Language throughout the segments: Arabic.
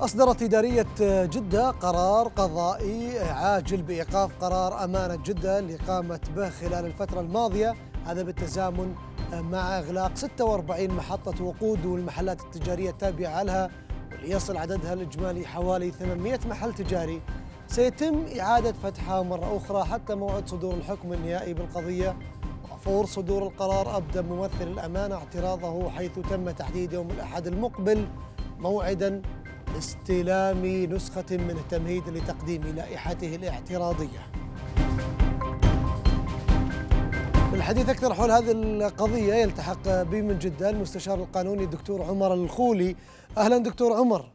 أصدرت إدارية جدة قرار قضائي عاجل بإيقاف قرار أمانة جدة اللي قامت به خلال الفترة الماضية هذا بالتزامن مع إغلاق 46 محطة وقود والمحلات التجارية التابعة لها واللي يصل عددها الإجمالي حوالي 800 محل تجاري سيتم إعادة فتحها مرة أخرى حتى موعد صدور الحكم النهائي بالقضية وفور صدور القرار أبدى ممثل الأمانة اعتراضه حيث تم تحديد يوم الأحد المقبل موعدا استلام نسخة من التمهيد لتقديم لائحته الاعتراضية الحديث أكثر حول هذه القضية يلتحق بي من جدة المستشار القانوني الدكتور عمر الخولي أهلا دكتور عمر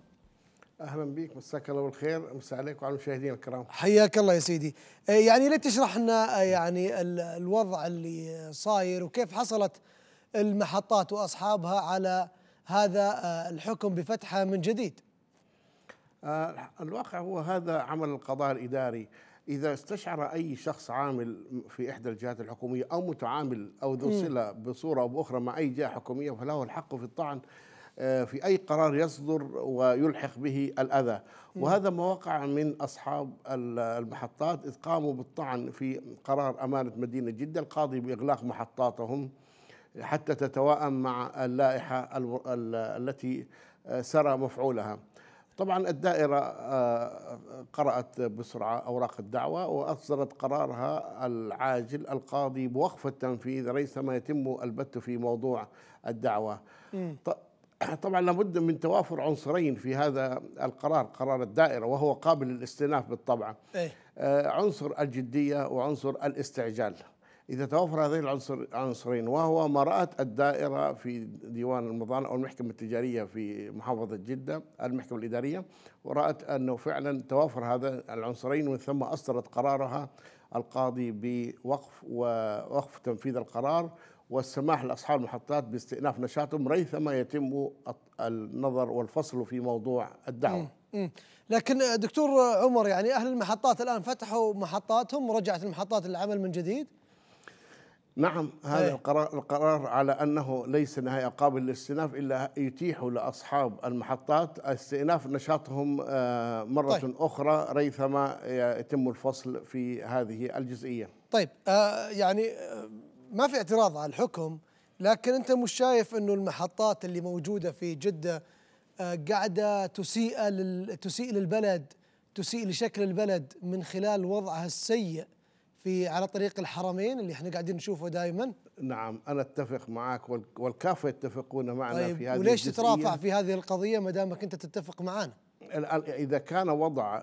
اهلا بك مساك الله بالخير مسا عليك وعلى المشاهدين الكرام حياك الله يا سيدي آه، يعني ليه تشرح لنا آه، يعني الوضع اللي صاير وكيف حصلت المحطات واصحابها على هذا آه، الحكم بفتحها من جديد آه، الواقع هو هذا عمل القضاء الإداري إذا استشعر أي شخص عامل في إحدى الجهات الحكومية أو متعامل أو ذو صلة بصورة أو بأخرى مع أي جهة حكومية فله الحق في الطعن آه، في أي قرار يصدر ويلحق به الأذى وهذا ما وقع من أصحاب المحطات إذ قاموا بالطعن في قرار أمانة مدينة جدة القاضي بإغلاق محطاتهم حتى تتواءم مع اللائحة التي آه، سرى مفعولها طبعا الدائرة آه، قرأت بسرعة أوراق الدعوة وأصدرت قرارها العاجل القاضي بوقف التنفيذ ريثما يتم البت في موضوع الدعوة طبعا لابد من توافر عنصرين في هذا القرار قرار الدائرة وهو قابل للاستئناف بالطبع إيه. آه، عنصر الجدية وعنصر الاستعجال إذا توفر هذين العنصرين وهو مرأة الدائرة في ديوان المضان أو المحكمة التجارية في محافظة جدة المحكمة الإدارية ورأت أنه فعلا توافر هذا العنصرين ومن ثم أصدرت قرارها القاضي بوقف ووقف تنفيذ القرار والسماح لأصحاب المحطات باستئناف نشاطهم ريثما يتم النظر والفصل في موضوع الدعوة لكن دكتور عمر يعني أهل المحطات الآن فتحوا محطاتهم ورجعت المحطات للعمل من جديد نعم هذا أيه؟ القرار القرار على انه ليس نهايه قابل للاستئناف الا يتيح لاصحاب المحطات استئناف نشاطهم آه، مره طيب. اخرى ريثما يتم الفصل في هذه الجزئيه. طيب آه يعني آه، ما في اعتراض على الحكم لكن انت مش شايف انه المحطات اللي موجوده في جده آه قاعده تسيء لل... تسيء للبلد تسيء لشكل البلد من خلال وضعها السيء في على طريق الحرمين اللي احنا قاعدين نشوفه دائما نعم انا اتفق معك والكافه يتفقون معنا طيب في هذه وليش تترافع في هذه القضيه ما دامك انت تتفق معنا اذا كان وضع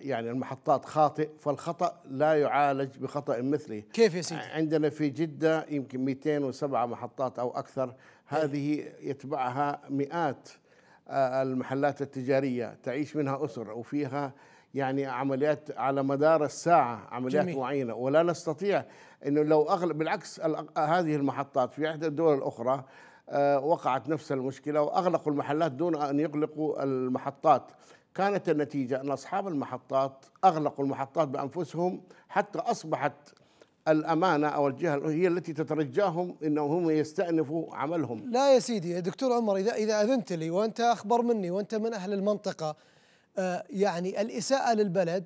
يعني المحطات خاطئ فالخطا لا يعالج بخطا مثله كيف يا سيدي عندنا في جده يمكن 207 محطات او اكثر طيب. هذه يتبعها مئات آه، المحلات التجاريه تعيش منها اسر وفيها يعني عمليات على مدار الساعة عمليات جميل. معينة ولا نستطيع أنه لو أغلب بالعكس هذه المحطات في إحدى الدول الأخرى آه، وقعت نفس المشكلة وأغلقوا المحلات دون أن يغلقوا المحطات كانت النتيجة أن أصحاب المحطات أغلقوا المحطات بأنفسهم حتى أصبحت الأمانة أو الجهة هي التي تترجاهم أنهم يستأنفوا عملهم لا يا سيدي دكتور عمر إذا, إذا أذنت لي وأنت أخبر مني وأنت من أهل المنطقة آه، يعني الإساءة للبلد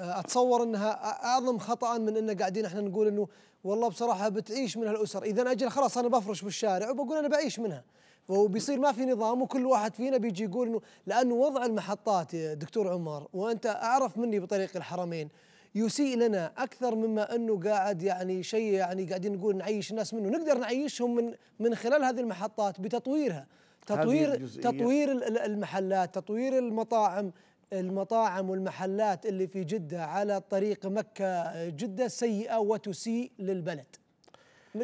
آه، أتصور أنها أعظم خطأ من أننا قاعدين إحنا نقول أنه والله بصراحة بتعيش من هالأسر إذا أجل خلاص أنا بفرش بالشارع وبقول أنا بعيش منها وبيصير ما في نظام وكل واحد فينا بيجي يقول انه لانه وضع المحطات يا دكتور عمر وانت اعرف مني بطريق الحرمين يسيء لنا اكثر مما انه قاعد يعني شيء يعني قاعدين نقول نعيش الناس منه نقدر نعيشهم من من خلال هذه المحطات بتطويرها تطوير تطوير المحلات تطوير المطاعم المطاعم والمحلات اللي في جدة على طريق مكة جدة سيئة وتسيء للبلد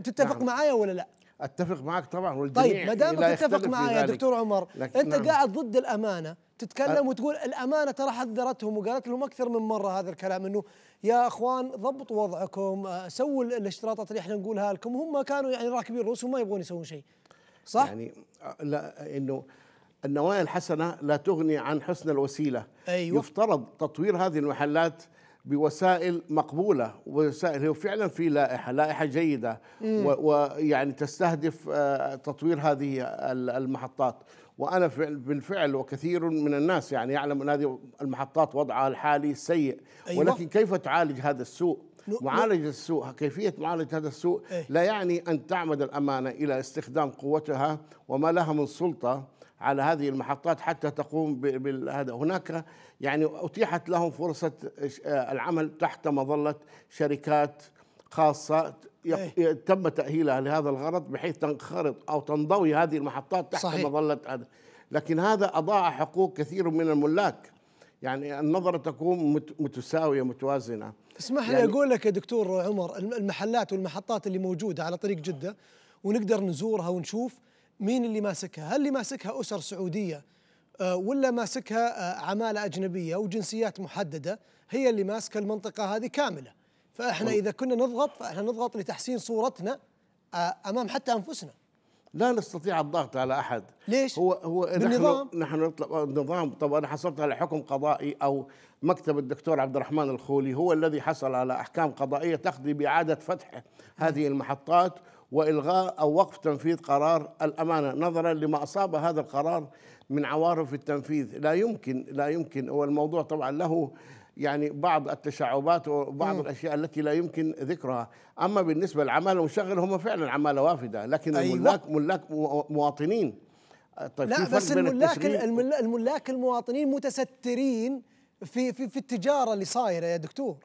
تتفق نعم. معايا ولا لا اتفق معك طبعا والجميع طيب ما دامك تتفق معايا يا دكتور عمر انت نعم. قاعد ضد الامانه تتكلم وتقول الامانه ترى حذرتهم وقالت لهم اكثر من مره هذا الكلام انه يا اخوان ضبطوا وضعكم آه، سووا الاشتراطات اللي احنا نقولها لكم هم كانوا يعني راكبين رؤوسهم ما يبغون يسوون شيء صح يعني آه، لا انه النوايا الحسنه لا تغني عن حسن الوسيله أيوة. يفترض تطوير هذه المحلات بوسائل مقبوله وسائل هي فعلا في لائحه لائحه جيده ويعني تستهدف آه، تطوير هذه المحطات وانا بالفعل وكثير من الناس يعني يعلم ان هذه المحطات وضعها الحالي سيء أيوة. ولكن كيف تعالج هذا السوء معالجة السوء كيفية معالجة هذا السوء إيه. لا يعني أن تعمد الأمانة إلى استخدام قوتها وما لها من سلطة على هذه المحطات حتى تقوم بهذا هناك يعني أتيحت لهم فرصة آه، العمل تحت مظلة شركات خاصة إيه. تم تأهيلها لهذا الغرض بحيث تنخرط أو تنضوي هذه المحطات تحت صحيح. مظلة هذا لكن هذا أضاع حقوق كثير من الملاك يعني النظرة تكون متساوية متوازنة اسمح يعني لي أقول لك يا دكتور عمر المحلات والمحطات اللي موجودة على طريق جدة ونقدر نزورها ونشوف مين اللي ماسكها هل اللي ماسكها أسر سعودية آه، ولا ماسكها آه، عمالة أجنبية وجنسيات محددة هي اللي ماسكة المنطقة هذه كاملة فإحنا إذا كنا نضغط فإحنا نضغط لتحسين صورتنا آه، أمام حتى أنفسنا لا نستطيع الضغط على احد ليش هو هو بالنظام نحن, نطلب النظام طب انا حصلت على حكم قضائي او مكتب الدكتور عبد الرحمن الخولي هو الذي حصل على احكام قضائيه تقضي باعاده فتح هذه المحطات والغاء او وقف تنفيذ قرار الامانه نظرا لما اصاب هذا القرار من عوارض في التنفيذ لا يمكن لا يمكن والموضوع طبعا له يعني بعض التشعبات وبعض م. الاشياء التي لا يمكن ذكرها، اما بالنسبه للعماله المشغله هم فعلا عماله وافده، لكن أيوة. الملاك ملاك مواطنين طيب لا بس الملاك الملاك المواطنين متسترين في في في التجاره اللي صايره يا دكتور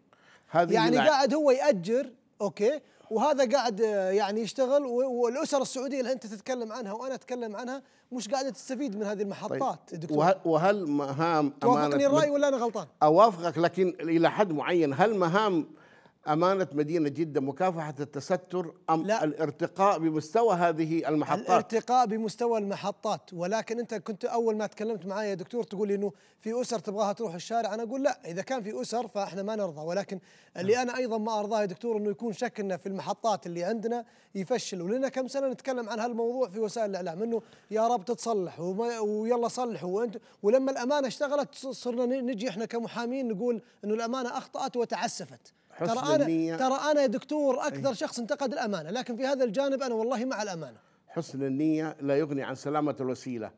هذه يعني قاعد هو ياجر اوكي وهذا قاعد آه، يعني يشتغل والاسر السعوديه اللي انت تتكلم عنها وانا اتكلم عنها مش قاعده تستفيد من هذه المحطات طيب. دكتور وهل مهام توافقني الراي ولا انا غلطان؟ اوافقك لكن الى حد معين هل مهام امانه مدينه جده مكافحه التستر ام لا. الارتقاء بمستوى هذه المحطات؟ الارتقاء بمستوى المحطات ولكن انت كنت اول ما تكلمت معي يا دكتور تقول لي انه في اسر تبغاها تروح الشارع انا اقول لا اذا كان في اسر فاحنا ما نرضى ولكن اللي انا ايضا ما ارضاه يا دكتور انه يكون شكلنا في المحطات اللي عندنا يفشل ولنا كم سنه نتكلم عن هالموضوع في وسائل الاعلام انه يا رب تتصلح ويلا صلحوا وانت ولما الامانه اشتغلت صرنا نجي احنا كمحامين نقول انه الامانه اخطات وتعسفت حسن ترى أنا النية ترى أنا يا دكتور إيه. أكثر شخص انتقد الأمانة لكن في هذا الجانب أنا والله مع الأمانة حسن النية لا يغني عن سلامة الوسيلة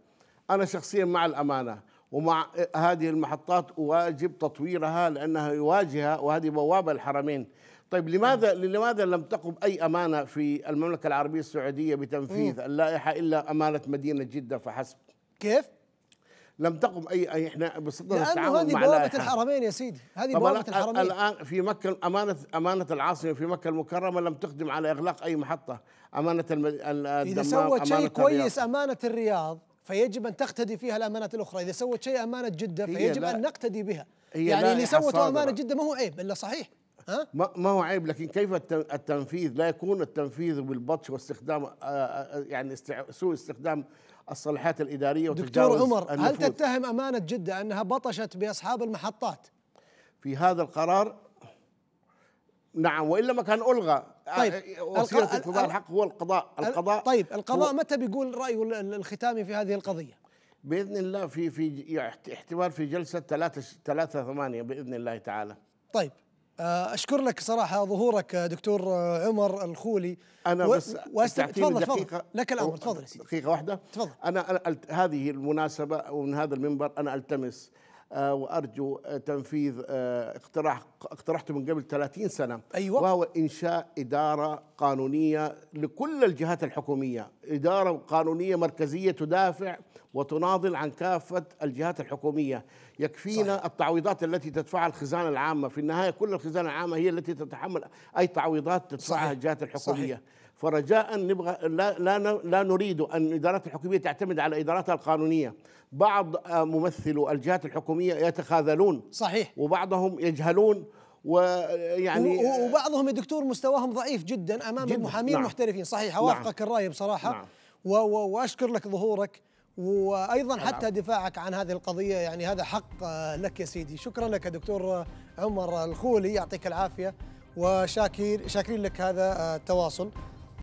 أنا شخصيا مع الأمانة ومع هذه المحطات واجب تطويرها لأنها يواجهها وهذه بوابة الحرمين طيب لماذا لماذا لم تقم اي امانه في المملكه العربيه السعوديه بتنفيذ اللائحه الا امانه مدينه جده فحسب؟ كيف؟ لم تقم اي, أي احنا بصدد التعامل هذه بوابه الحرمين يا سيدي هذه بوابه الحرمين الان في مكه امانه امانه العاصمه في مكه المكرمه لم تقدم على اغلاق اي محطه امانه الدمام اذا سوت شيء كويس امانه الرياض فيجب ان تقتدي فيها الامانات الاخرى، اذا سوت شيء امانه جده فيجب ان نقتدي بها. يعني اللي سوته امانه جده ما هو عيب الا صحيح. ما هو عيب لكن كيف التنفيذ لا يكون التنفيذ بالبطش واستخدام آه، آه، آه، يعني سوء استخدام الصلاحيات الإدارية دكتور عمر النفوذ. هل تتهم أمانة جدة أنها بطشت بأصحاب المحطات في هذا القرار نعم والا ما كان الغى طيب وسيله القضاء الحق هو القضاء القضاء طيب القضاء متى بيقول رايه الختامي في هذه القضيه؟ باذن الله في في يعني احتمال في جلسه 3 3 8 باذن الله تعالى طيب آه، اشكر لك صراحه ظهورك آه، دكتور آه، عمر الخولي انا و... بس وأست... تفضل دقيقة تفضل لك الامر تفضل يا سيدي دقيقه واحده تفضل انا, أنا هذه المناسبه ومن هذا المنبر انا التمس آه، وارجو تنفيذ آه، اقتراح اقترحته من قبل 30 سنه أيوة. وهو انشاء اداره قانونيه لكل الجهات الحكوميه، اداره قانونيه مركزيه تدافع وتناضل عن كافه الجهات الحكوميه، يكفينا صحيح. التعويضات التي تدفعها الخزانه العامه، في النهايه كل الخزانه العامه هي التي تتحمل اي تعويضات تدفعها الجهات الحكوميه. صحيح. فرجاء نبغى لا, لا, لا نريد أن الإدارات الحكومية تعتمد على إداراتها القانونية بعض آه، ممثلو الجهات الحكومية يتخاذلون صحيح وبعضهم يجهلون ويعني آه، آه، وبعضهم يا دكتور مستواهم ضعيف جدا امام جداً المحامين نعم المحترفين صحيح اوافقك نعم الراي بصراحه نعم واشكر لك ظهورك وايضا نعم. حتى دفاعك عن هذه القضيه يعني هذا حق لك يا سيدي شكرا لك دكتور عمر الخولي يعطيك العافيه وشاكر شاكرين لك هذا التواصل